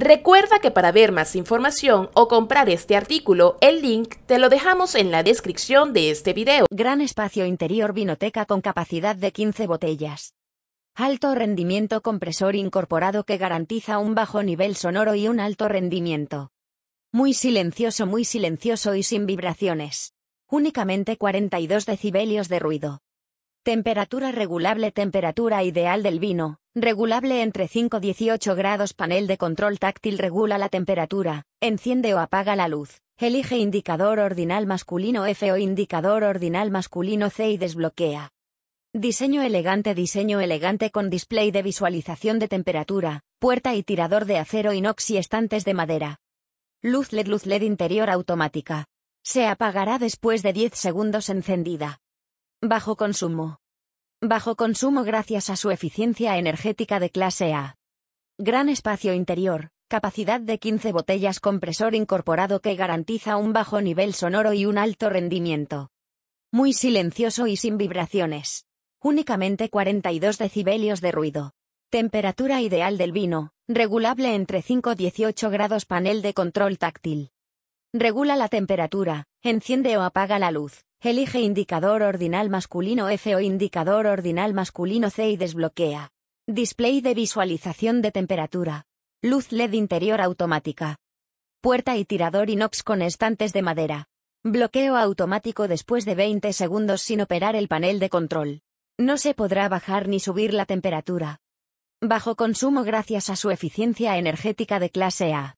Recuerda que para ver más información o comprar este artículo, el link te lo dejamos en la descripción de este video. Gran espacio interior vinoteca con capacidad de 15 botellas. Alto rendimiento compresor incorporado que garantiza un bajo nivel sonoro y un alto rendimiento. Muy silencioso, muy silencioso y sin vibraciones. Únicamente 42 decibelios de ruido. Temperatura regulable, temperatura ideal del vino, Regulable entre 5-18 grados Panel de control táctil regula la temperatura, enciende o apaga la luz, elige indicador ordinal masculino F o indicador ordinal masculino C y desbloquea. Diseño elegante Diseño elegante con display de visualización de temperatura, puerta y tirador de acero inox y estantes de madera. Luz LED Luz LED interior automática. Se apagará después de 10 segundos encendida. Bajo consumo. Bajo consumo gracias a su eficiencia energética de clase A. Gran espacio interior, capacidad de 15 botellas compresor incorporado que garantiza un bajo nivel sonoro y un alto rendimiento. Muy silencioso y sin vibraciones. Únicamente 42 decibelios de ruido. Temperatura ideal del vino, regulable entre 5-18 grados panel de control táctil. Regula la temperatura, Enciende o apaga la luz. Elige indicador ordinal masculino F o indicador ordinal masculino C y desbloquea. Display de visualización de temperatura. Luz LED interior automática. Puerta y tirador inox con estantes de madera. Bloqueo automático después de 20 segundos sin operar el panel de control. No se podrá bajar ni subir la temperatura. Bajo consumo gracias a su eficiencia energética de clase A.